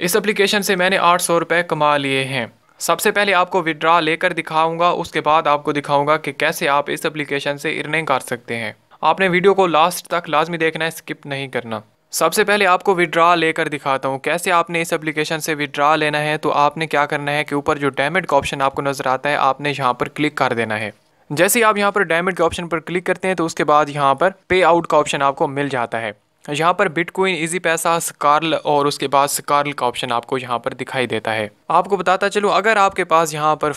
इस एप्लीकेशन से मैंने आठ सौ रुपये कमा लिए हैं सबसे पहले आपको विड्रा लेकर दिखाऊंगा उसके बाद आपको दिखाऊंगा कि कैसे आप इस एप्लीकेशन से इर्निंग कर सकते हैं आपने वीडियो को लास्ट तक लाजमी देखना है स्किप नहीं करना सबसे पहले आपको विड्रा लेकर दिखाता हूँ कैसे आपने इस एप्लीकेशन से विड्रा लेना है तो आपने क्या करना है कि ऊपर जो डेमिट का ऑप्शन आपको नज़र आता है आपने यहाँ पर क्लिक कर देना है जैसे ही आप यहाँ पर डैमेट के ऑप्शन पर क्लिक करते हैं तो उसके बाद यहाँ पर पे आउट का ऑप्शन आपको मिल जाता है यहाँ पर बिटकॉइन इजी पैसा स्कार्ल और उसके बाद स्कार्ल का ऑप्शन आपको यहाँ पर दिखाई देता है आपको बताता चलूँ अगर आपके पास यहाँ पर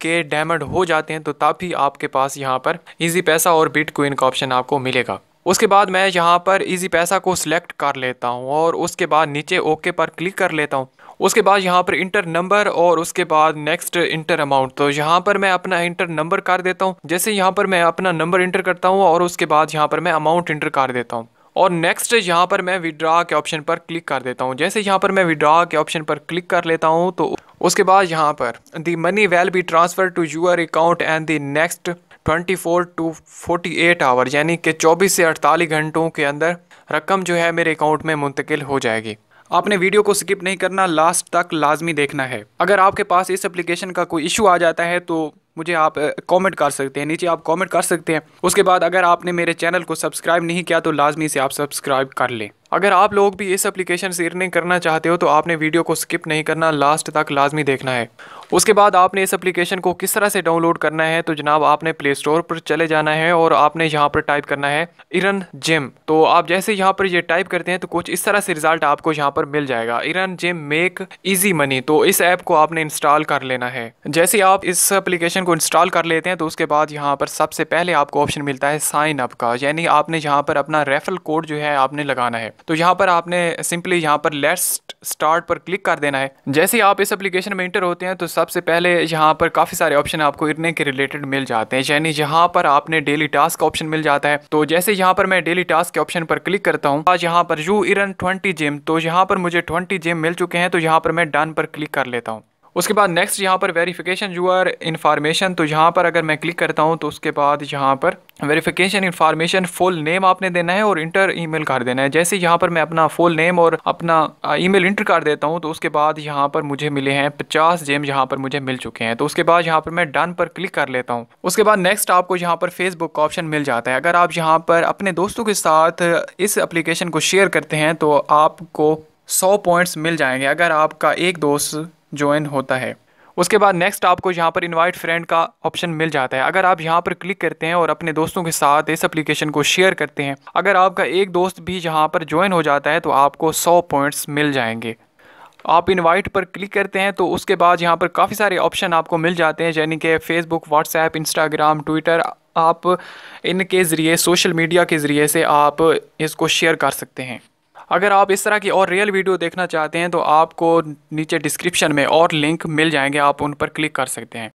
के डायमंड हो जाते हैं तो तब ही आपके पास यहाँ पर इजी पैसा और बिटकॉइन का ऑप्शन आपको मिलेगा उसके बाद मैं यहाँ पर इजी पैसा को सिलेक्ट कर लेता हूँ और उसके बाद नीचे ओके पर क्लिक कर लेता हूँ उसके बाद यहाँ पर इंटर नंबर और उसके बाद नेक्स्ट इंटर अमाउंट तो यहाँ पर मैं अपना इंटर नंबर कर देता हूँ जैसे यहाँ पर मैं अपना नंबर इंटर करता हूँ और उसके बाद यहाँ पर मैं अमाउंट इंटर कर देता हूँ और नेक्स्ट यहाँ पर मैं विड्रा के ऑप्शन पर क्लिक कर देता हूँ जैसे यहाँ पर मैं विड्रा के ऑप्शन पर क्लिक कर लेता हूँ तो उसके बाद यहाँ पर the money will be transfer to your account and the next 24 to 48 hour यानी कि 24 से 48 घंटों के अंदर रकम जो है मेरे अकाउंट में मुंतकिल हो जाएगी आपने वीडियो को स्किप नहीं करना लास्ट तक लाजमी देखना है अगर आपके पास इस एप्लीकेशन का कोई इशू आ जाता है तो मुझे आप कमेंट कर सकते हैं नीचे आप कमेंट कर सकते हैं उसके बाद अगर आपने मेरे चैनल को सब्सक्राइब नहीं किया तो लाजमी से आप सब्सक्राइब कर लें अगर आप लोग भी इस एप्लीकेशन से अर्निंग करना चाहते हो तो आपने वीडियो को स्किप नहीं करना लास्ट तक लाजमी देखना है उसके बाद आपने इस एप्लीकेशन को किस तरह से डाउनलोड करना है तो जनाब आपने प्ले स्टोर पर चले जाना है और आपने यहाँ पर टाइप करना है इरन जिम तो आप जैसे यहाँ पर ये यह टाइप करते हैं तो कुछ इस तरह से रिजल्ट आपको यहाँ पर मिल जाएगा इरन जिम मेक इजी मनी तो इस ऐप को आपने इंस्टॉल कर लेना है जैसे आप इस एप्लीकेशन को इंस्टॉल कर लेते हैं तो उसके बाद यहाँ पर सबसे पहले आपको ऑप्शन मिलता है साइन अप का यानी आपने यहाँ पर अपना रेफरल कोड जो है आपने लगाना है तो यहाँ पर आपने सिंपली यहाँ पर लेस्ट स्टार्ट पर क्लिक कर देना है जैसे ही आप इस एप्लीकेशन में इंटर होते हैं तो सबसे पहले यहाँ पर काफ़ी सारे ऑप्शन आपको इरने के रिलेटेड मिल जाते हैं यानी यहाँ पर आपने डेली टास्क ऑप्शन मिल जाता है तो जैसे यहाँ पर मैं डेली टास्क के ऑप्शन पर क्लिक करता हूँ आज यहाँ पर यू इरन ट्वेंटी जिम तो यहाँ पर मुझे ट्वेंटी जिम मिल चुके हैं तो यहाँ पर मैं डन पर क्लिक कर लेता हूँ उसके बाद नेक्स्ट यहाँ पर वेरिफिकेशन यूआर इन्फॉर्मेशन तो यहाँ पर अगर मैं क्लिक करता हूँ तो उसके बाद यहाँ पर वेरिफिकेशन इन्फॉर्मेशन फुल नेम आपने देना है और इंटर ईमेल कर देना है जैसे यहाँ पर मैं अपना फुल नेम और अपना ईमेल इंटर कर देता हूँ तो उसके बाद यहाँ पर मुझे मिले हैं पचास जेम यहाँ पर मुझे मिल चुके हैं तो उसके बाद यहाँ पर मैं डन पर क्लिक कर लेता हूँ उसके बाद नेक्स्ट आपको यहाँ पर फेसबुक का ऑप्शन मिल जाता है अगर आप यहाँ पर अपने दोस्तों के साथ इस एप्लीकेशन को शेयर करते हैं तो आपको सौ पॉइंट्स मिल जाएंगे अगर आपका एक दोस्त ज्वाइन होता है उसके बाद नेक्स्ट आपको यहाँ पर इनवाइट फ्रेंड का ऑप्शन मिल जाता है अगर आप यहाँ पर क्लिक करते हैं और अपने दोस्तों के साथ इस एप्लीकेशन को शेयर करते हैं अगर आपका एक दोस्त भी यहाँ पर ज्वाइन हो जाता है तो आपको सौ पॉइंट्स मिल जाएंगे आप इनवाइट पर क्लिक करते हैं तो उसके बाद यहाँ पर काफ़ी सारे ऑप्शन आपको मिल जाते हैं यानी कि फेसबुक व्हाट्सएप इंस्टाग्राम ट्विटर आप इनके ज़रिए सोशल मीडिया के ज़रिए से आप इसको शेयर कर सकते हैं अगर आप इस तरह की और रियल वीडियो देखना चाहते हैं तो आपको नीचे डिस्क्रिप्शन में और लिंक मिल जाएंगे आप उन पर क्लिक कर सकते हैं